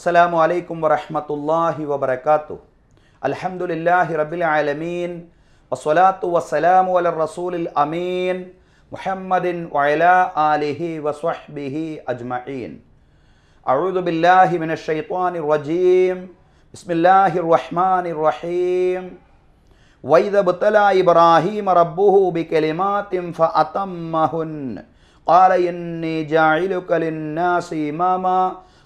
السلام عليكم ورحمة الله وبركاته الحمد لله رب العالمين والصلاة والسلام على الرسول الأمين محمد وعلى آله وصحبه أجمعين أعوذ بالله من الشيطان الرجيم بسم الله الرحمن الرحيم وإذا ابتلى إبراهيم ربه بكلمات فأتمهن قال إني جاعلك للناس إماما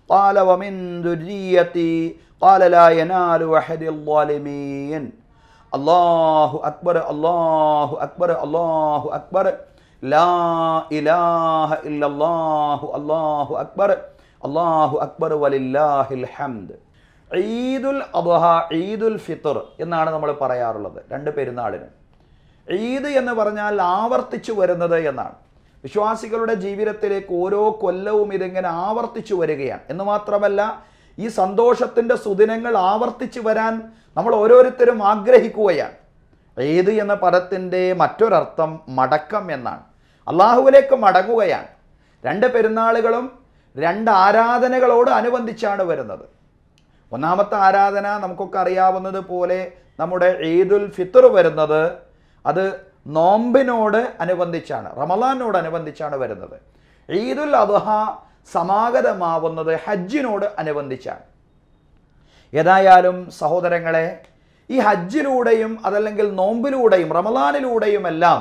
قال ومن ذريتي قال لا ينال أحد الظالمين الله اكبر الله اكبر الله اكبر لا اله الا الله الله اكبر الله اكبر ولله الحمد ഈദുൽ അദ്ഹ ഈദുൽ ഫിത്തർ എന്നാണ് നമ്മൾ പറയാറുള്ളത് രണ്ട് പെരുന്നാളിന് ഈദ് എന്ന് പറഞ്ഞാൽ ആവർത്തിച്ചു വരുന്നത് എന്നാണ് വിശ്വാസികളുടെ ജീവിതത്തിലേക്ക് ഓരോ കൊല്ലവും ഇതിങ്ങനെ ആവർത്തിച്ചു വരികയാണ് എന്ന് മാത്രമല്ല ഈ സന്തോഷത്തിൻ്റെ സുദിനങ്ങൾ ആവർത്തിച്ചു വരാൻ നമ്മൾ ഓരോരുത്തരും ആഗ്രഹിക്കുകയാണ് ഏത് എന്ന പദത്തിൻ്റെ മറ്റൊരർത്ഥം മടക്കം എന്നാണ് അള്ളാഹുവിലേക്ക് മടങ്ങുകയാണ് രണ്ട് പെരുന്നാളുകളും രണ്ട് ആരാധനകളോട് അനുബന്ധിച്ചാണ് വരുന്നത് ഒന്നാമത്തെ ആരാധന നമുക്കൊക്കെ അറിയാവുന്നത് പോലെ നമ്മുടെ ഈദുൽ ഫിത്തർ വരുന്നത് അത് നോമ്പിനോട് അനുബന്ധിച്ചാണ് റമലാനോട് അനുബന്ധിച്ചാണ് വരുന്നത് ഈദുൽ അദ്ഹ സമാഗതമാവുന്നത് ഹജ്ജിനോട് അനുബന്ധിച്ചാണ് ഏതായാലും സഹോദരങ്ങളെ ഈ ഹജ്ജിലൂടെയും അതല്ലെങ്കിൽ നോമ്പിലൂടെയും റമലാനിലൂടെയും എല്ലാം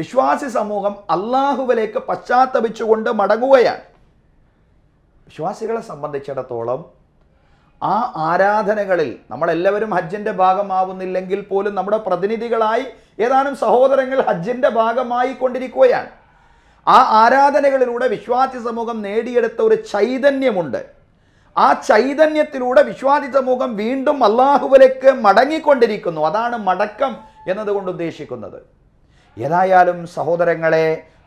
വിശ്വാസി സമൂഹം അള്ളാഹുവിലേക്ക് പശ്ചാത്തപിച്ചുകൊണ്ട് മടങ്ങുകയാണ് വിശ്വാസികളെ സംബന്ധിച്ചിടത്തോളം ആ ആരാധനകളിൽ നമ്മളെല്ലാവരും ഹജ്ജിൻ്റെ ഭാഗമാവുന്നില്ലെങ്കിൽ പോലും നമ്മുടെ പ്രതിനിധികളായി ഏതാനും സഹോദരങ്ങൾ ഹജ്ജിൻ്റെ ഭാഗമായി കൊണ്ടിരിക്കുകയാണ് ആ ആരാധനകളിലൂടെ വിശ്വാസി സമൂഹം നേടിയെടുത്ത ഒരു ചൈതന്യമുണ്ട് ആ ചൈതന്യത്തിലൂടെ വിശ്വാസി സമൂഹം വീണ്ടും അള്ളാഹുവിലേക്ക് മടങ്ങിക്കൊണ്ടിരിക്കുന്നു അതാണ് മടക്കം എന്നതുകൊണ്ട് ഉദ്ദേശിക്കുന്നത് ഏതായാലും സഹോദരങ്ങളെ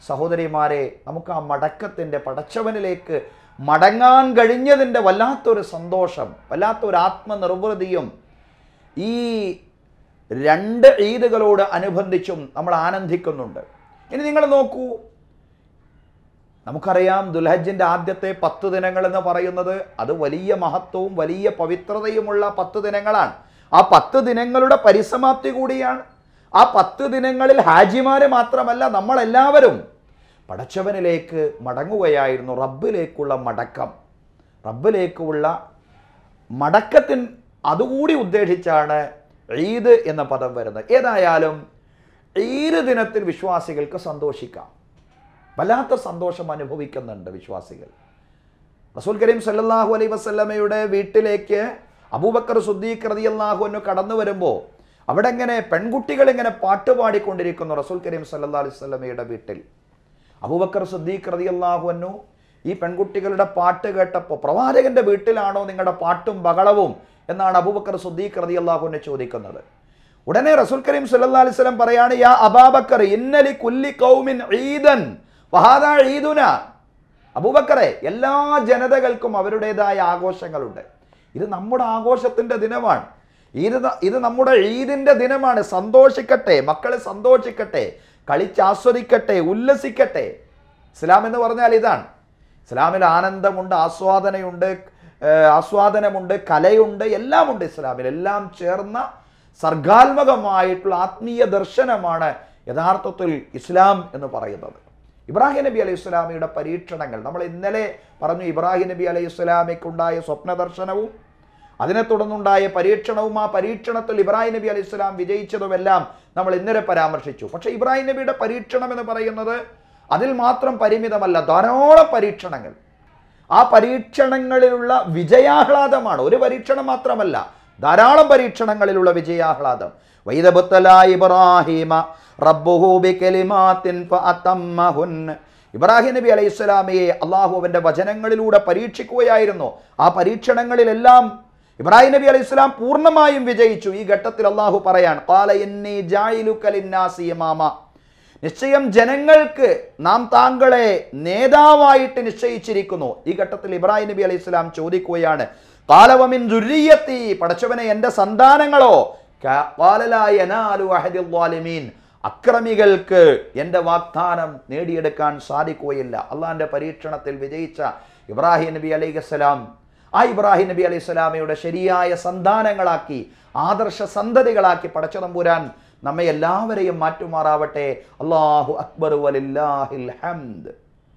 സഹോദരിമാരെ നമുക്ക് ആ മടക്കത്തിൻ്റെ പടച്ചവനിലേക്ക് മടങ്ങാൻ കഴിഞ്ഞതിൻ്റെ വല്ലാത്തൊരു സന്തോഷം വല്ലാത്തൊരു ആത്മനിർവൃതിയും ഈ രണ്ട് ഈദുകളോട് അനുബന്ധിച്ചും നമ്മൾ ആനന്ദിക്കുന്നുണ്ട് ഇനി നിങ്ങൾ നോക്കൂ നമുക്കറിയാം ദുൽഹജ്ജിൻ്റെ ആദ്യത്തെ പത്ത് ദിനങ്ങൾ എന്ന് പറയുന്നത് അത് വലിയ മഹത്വവും വലിയ പവിത്രതയുമുള്ള പത്ത് ദിനങ്ങളാണ് ആ പത്ത് ദിനങ്ങളുടെ പരിസമാപ്തി കൂടിയാണ് ആ പത്ത് ദിനങ്ങളിൽ ഹാജിമാർ മാത്രമല്ല നമ്മളെല്ലാവരും പടച്ചവനിലേക്ക് മടങ്ങുകയായിരുന്നു റബ്ബിലേക്കുള്ള മടക്കം റബ്ബിലേക്കുള്ള മടക്കത്തിൻ അതുകൂടി ഉദ്ദേശിച്ചാണ് ഈദ് എന്ന പദം വരുന്നത് ഏതായാലും ഈദ് ദിനത്തിൽ വിശ്വാസികൾക്ക് സന്തോഷിക്കാം വല്ലാത്ത സന്തോഷം അനുഭവിക്കുന്നുണ്ട് വിശ്വാസികൾ റസൂൽ കരീം സല്ലാഹു അലൈ വസ്ലമയുടെ വീട്ടിലേക്ക് അബൂബക്കർ സുദ്ദീഖ് റതി അള്ളാഹു എന്ന് കടന്നു വരുമ്പോൾ അവിടെ ഇങ്ങനെ പെൺകുട്ടികൾ ഇങ്ങനെ പാട്ടുപാടിക്കൊണ്ടിരിക്കുന്നു റസൂൽ കരീം സല്ലാ അലൈഹി സ്വലമയുടെ വീട്ടിൽ അബൂബക്കർ സുദ്ദീഖ് റതി അള്ളാഹു എന്നു ഈ പെൺകുട്ടികളുടെ പാട്ട് കേട്ടപ്പോൾ പ്രവാചകന്റെ വീട്ടിലാണോ നിങ്ങളുടെ പാട്ടും ബഹളവും എന്നാണ് അബൂബക്കർ സുദ്ദീഖ് റതി അള്ളാഹുവിനെ ചോദിക്കുന്നത് ഉടനെ റസൂൽ കരീം സല്ലാ അലിസ്ലം പറയാണ് യാ അബാബക്കർ ഇന്നലി കുല്ലി കൗമിൻ ഈദൻ വഹാദാ ഈദുന അബൂബക്കറെ എല്ലാ ജനതകൾക്കും അവരുടേതായ ആഘോഷങ്ങളുണ്ട് ഇത് നമ്മുടെ ആഘോഷത്തിൻ്റെ ദിനമാണ് ഈദ് ഇത് നമ്മുടെ ഈദിൻ്റെ ദിനമാണ് സന്തോഷിക്കട്ടെ മക്കളെ സന്തോഷിക്കട്ടെ കളിച്ചാസ്വദിക്കട്ടെ ഉല്ലസിക്കട്ടെ ഇസ്ലാം എന്ന് പറഞ്ഞാൽ ഇതാണ് ഇസ്ലാമിൽ ആനന്ദമുണ്ട് ആസ്വാദനയുണ്ട് ആസ്വാദനമുണ്ട് കലയുണ്ട് എല്ലാമുണ്ട് ഇസ്ലാമിൽ എല്ലാം ചേർന്ന സർഗാത്മകമായിട്ടുള്ള ആത്മീയ ദർശനമാണ് യഥാർത്ഥത്തിൽ ഇസ്ലാം എന്ന് പറയുന്നത് ഇബ്രാഹിം നബി അലൈഹി സ്വലാമിയുടെ പരീക്ഷണങ്ങൾ നമ്മൾ ഇന്നലെ പറഞ്ഞു ഇബ്രാഹിം നബി അലൈഹി സ്വലാമിക്കുണ്ടായ സ്വപ്ന ദർശനവും അതിനെ തുടർന്നുണ്ടായ പരീക്ഷണവും ആ പരീക്ഷണത്തിൽ ഇബ്രാഹിം നബി അലൈഹി സ്വലാം വിജയിച്ചതുമെല്ലാം നമ്മൾ ഇന്നലെ പരാമർശിച്ചു പക്ഷേ ഇബ്രാഹിം നബിയുടെ പരീക്ഷണം എന്ന് പറയുന്നത് അതിൽ മാത്രം പരിമിതമല്ല ധാരാളം പരീക്ഷണങ്ങൾ ആ പരീക്ഷണങ്ങളിലുള്ള വിജയാഹ്ലാദമാണ് ഒരു പരീക്ഷണം മാത്രമല്ല ധാരാളം പരീക്ഷണങ്ങളിലുള്ള വിജയാഹ്ലാദം വൈദബുത്തല ഇബ്രാഹിമ റബ്ബുഹൂബി ഇബ്രാഹിം നബി അലൈഹി സ്വലാമയെ അള്ളാഹു അവൻ്റെ വചനങ്ങളിലൂടെ പരീക്ഷിക്കുകയായിരുന്നു ആ പരീക്ഷണങ്ങളിലെല്ലാം ഇബ്രാഹിം നബി അലൈഹി സ്വലാം പൂർണ്ണമായും വിജയിച്ചു ഈ ഘട്ടത്തിൽ അള്ളാഹു പറയാൻ കാല എന്നീ ജായിലുക്കലിന്നാസിയമാമ നിശ്ചയം ജനങ്ങൾക്ക് നാം താങ്കളെ നേതാവായിട്ട് നിശ്ചയിച്ചിരിക്കുന്നു ഈ ഘട്ടത്തിൽ ഇബ്രാഹിം നബി അലൈഹി സ്വലാം ചോദിക്കുകയാണ് കാലവമിൻ ദുരിയത്തി പടച്ചവനെ എൻ്റെ സന്താനങ്ങളോ അക്രമികൾക്ക് എൻ്റെ വാഗ്ദാനം നേടിയെടുക്കാൻ സാധിക്കുകയില്ല അള്ളാഹിൻ്റെ പരീക്ഷണത്തിൽ വിജയിച്ച ഇബ്രാഹിം നബി അലൈഹിസ്സലാം ആ ഇബ്രാഹിം നബി സ്വലാമയുടെ ശരിയായ സന്താനങ്ങളാക്കി ആദർശ സന്തതികളാക്കി പടച്ചതമ്പുരാൻ നമ്മെ എല്ലാവരെയും മാറ്റുമാറാവട്ടെ അള്ളാഹു അക്ബർ വലില്ലാഹിൽ ഹംദ്